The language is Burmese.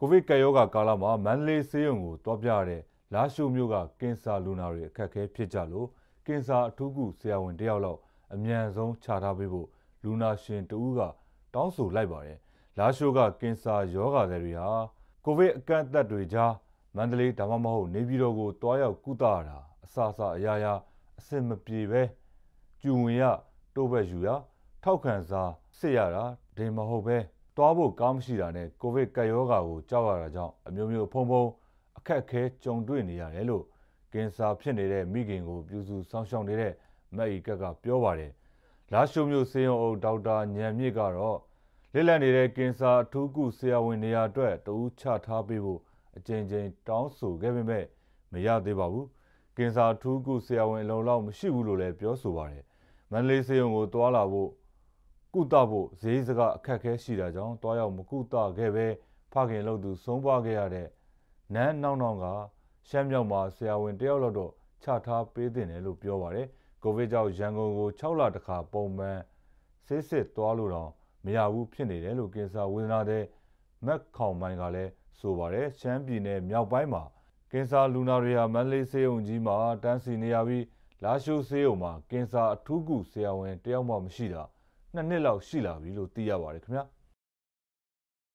ကိုဗစ်ကပ်ရောဂါကာလမှာမန္တလေးဆေးရုံကိုတွားပြရတဲ့လာရှိုးမြို့ကကင်ဆာလူနာတွေအခက်အခဲဖြစ်ကြလို့ကင်ဆာအထူးကုဆရာဝန်တယောက်လောက်အမြန်ဆုံးခြားထားပေးဖို့လူနာရှင်တဦးကတောင်းဆိုလိုက်ပါတယ်လာရှိုးကကင်ဆာရောဂါတွေဟာကိုဗစ်အကန့်အသတ်တွေကြားမန္တလေးဒါမှမဟုတ်နေပြည်တော်ကိုတွားရောက်ကုသရတာအဆအဆအရာရာအဆင်မပြေပဲကျူဝင်ရတိုးဘက်ယူရထောက်ခံစာစစ်ရတာဒီမဟုတ်ပဲတွားဖို့ကောင်းမရှိတာနဲ့ကိုဗစ်ကပ်ရောဂါကိုကြောက်ရတာကြောင့်အမျိုးမျိုးဖုံဖုံအခက်အခဲကြုံတွေ့နေရတယ်လို့ကင်ဆာဖြစ်နေတဲ့မိခင်ကိုပြုစုစောင့်ရှောက်နေတဲ့မက်အီကက်ကပြောပါတယ်။လာရှုံမျိုးစေယုံအုပ်ဒေါက်တာညံမြင့်ကတော့လစ်လန့်နေတဲ့ကင်ဆာအထူးကုဆရာဝန်နေရာအတွက်တူးချထားပေးဖို့အကြိမ်ကြိမ်တောင်းဆိုခဲ့ပေမဲ့မရသေးပါဘူး။ကင်ဆာအထူးကုဆရာဝန်အလုံးလောက်မရှိဘူးလို့လည်းပြောဆိုပါတယ်။မန္တလေးစေယုံကိုတွာလာဖို့ကုသဖို့ဈေးစကအခက်ခဲရှိတာကြောင့်တွားရောက်မကုသခဲ့ပဲဖခင်လို့သူဆုံးပွားခဲ့ရတဲ့နန်းနောက်နောက်ကရှမ်းမြောက်မှာဆရာဝန်တယောက်လောက်တော့ချထားပေးတင်တယ်လို့ပြောပါတယ်ကိုဗစ်ကြောင့်ရန်ကုန်ကို6လတခါပုံမှန်ဆေးစစ်သွားလို့တော့မရဘူးဖြစ်နေတယ်လို့ကင်ဆာဝေဒနာတဲ့မက်ခေါင်မိုင်ကလည်းဆိုပါတယ်ရှမ်းပြည်နယ်မြောက်ပိုင်းမှာကင်ဆာလူနာတွေဟာမန္တလေးဆေးရုံကြီးမှာတန်းစီနေရပြီးလာရှိုးဆေးရုံမှာကင်ဆာအထူးကုဆရာဝန်တယောက်မှမရှိတာနှစ်နှစ်လောက်ရှိလာပြီလို့သိရပါတယ်ခင်ဗျာ။